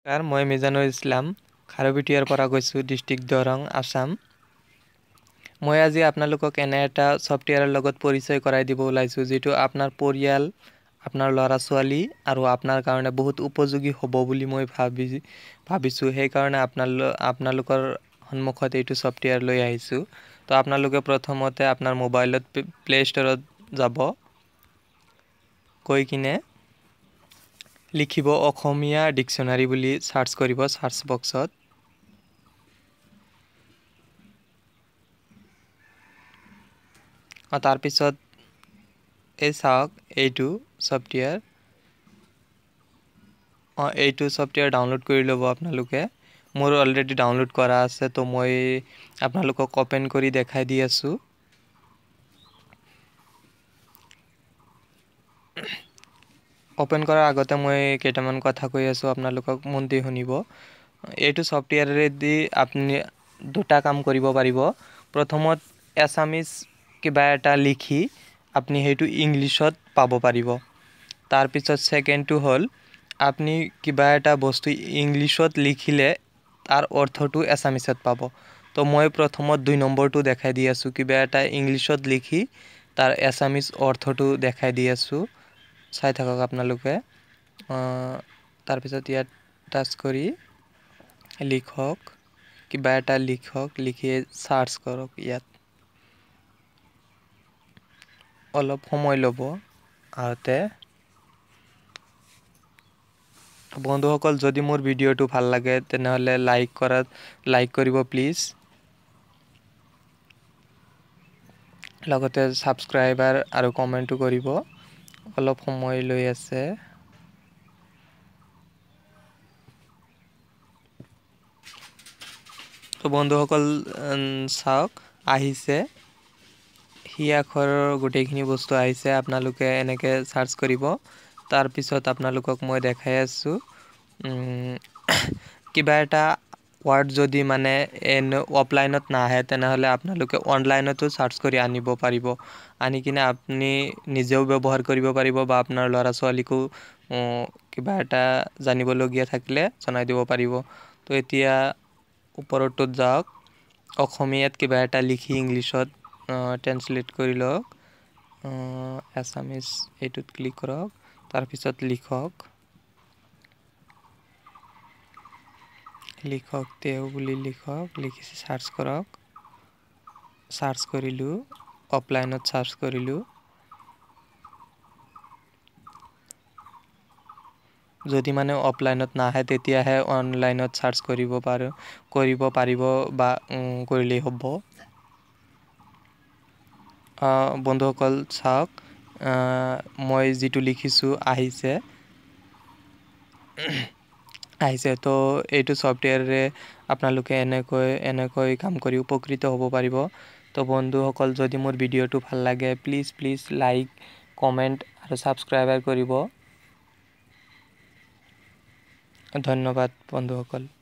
নমস্কাৰ মই মিজানুল ইছলাম খাৰবিটিয়াৰ পৰা কৈছোঁ ডিষ্ট্ৰিক্ট দৰং আছাম মই আজি আপোনালোকক এনে এটা ছফ্টৱেৰৰ লগত পৰিচয় কৰাই দিব ওলাইছোঁ যিটো আপোনাৰ পৰিয়াল আপোনাৰ ল'ৰা ছোৱালী আৰু আপোনাৰ কাৰণে বহুত উপযোগী হ'ব বুলি মই ভাবি ভাবিছোঁ সেইকাৰণে আপোনালোক আপোনালোকৰ সন্মুখত এইটো ছফ্টৱেৰ লৈ আহিছোঁ তো আপোনালোকে প্ৰথমতে আপোনাৰ মোবাইলত প্লে' ষ্ট'ৰত যাব গৈ কিনে লিখিব অসমীয়া ডিকশ্যনাৰী বুলি ছাৰ্চ কৰিব ছাৰ্চ বক্সত তাৰপিছত এই চাওক এইটো ছফ্টৱেৰ অঁ এইটো ছফ্টৱেৰ ডাউনলোড কৰি ল'ব আপোনালোকে মোৰ অলৰেডি ডাউনলোড কৰা আছে তো মই আপোনালোকক অ'পেন কৰি দেখাই দি আছোঁ অপেন কৰাৰ আগতে মই কেইটামান কথা কৈ আছোঁ আপোনালোকক মন দি শুনিব এইটো চফ্টৱেৰেদি আপুনি দুটা কাম কৰিব পাৰিব প্ৰথমত এছামিজ কিবা এটা লিখি আপুনি সেইটো ইংলিছত পাব পাৰিব তাৰপিছত ছেকেণ্ডটো হ'ল আপুনি কিবা এটা বস্তু ইংলিছত লিখিলে তাৰ অৰ্থটো এছামিছত পাব তো মই প্ৰথমত দুই নম্বৰটো দেখাই দি আছোঁ কিবা এটা ইংলিছত লিখি তাৰ এছামিজ অৰ্থটো দেখাই দি আছোঁ চাই থাকক আপোনালোকে তাৰপিছত ইয়াত টাচ কৰি লিখক কিবা এটা লিখক লিখি চাৰ্চ কৰক ইয়াত অলপ সময় ল'ব আহোঁতে বন্ধুসকল যদি মোৰ ভিডিঅ'টো ভাল লাগে তেনেহ'লে লাইক কৰাত লাইক কৰিব প্লিজ লগতে ছাবস্ক্ৰাইবাৰ আৰু কমেণ্টো কৰিব অলপ সময় লৈ আছে তো বন্ধুসকল চাওক আহিছে সি আখৰৰ গোটেইখিনি বস্তু আহিছে আপোনালোকে এনেকৈ চাৰ্চ কৰিব তাৰপিছত আপোনালোকক মই দেখাই আছোঁ কিবা এটা ৱাৰ্ড যদি মানে এন অফলাইনত নাহে তেনেহ'লে আপোনালোকে অনলাইনতো চাৰ্চ কৰি আনিব পাৰিব আনি কিনে আপুনি নিজেও ব্যৱহাৰ কৰিব পাৰিব বা আপোনাৰ ল'ৰা ছোৱালীকো কিবা এটা জানিবলগীয়া থাকিলে জনাই দিব পাৰিব তো এতিয়া ওপৰতটোত যাওক অসমীয়াত কিবা এটা লিখি ইংলিছত ট্ৰেঞ্চলেট কৰি লওক এছামিজ এইটোত ক্লিক কৰক তাৰপিছত লিখক লিখক তেওঁ বুলি লিখক লিখিছে চাৰ্চ কৰক চাৰ্চ কৰিলোঁ অফলাইনত চাৰ্চ কৰিলোঁ যদি মানে অফলাইনত নাহে তেতিয়াহে অনলাইনত চাৰ্চ কৰিব পাৰোঁ কৰিব পাৰিব বা কৰিলেই হ'ব বন্ধুসকল চাওক মই যিটো লিখিছোঁ আহিছে আহিছে তো এইটো চফটৱেৰে আপোনালোকে এনেকৈ এনেকৈ কাম কৰি উপকৃত হ'ব পাৰিব তো বন্ধুসকল যদি মোৰ ভিডিঅ'টো ভাল লাগে প্লিজ প্লিজ লাইক কমেণ্ট আৰু ছাবস্ক্ৰাইবাৰ কৰিব ধন্যবাদ বন্ধুসকল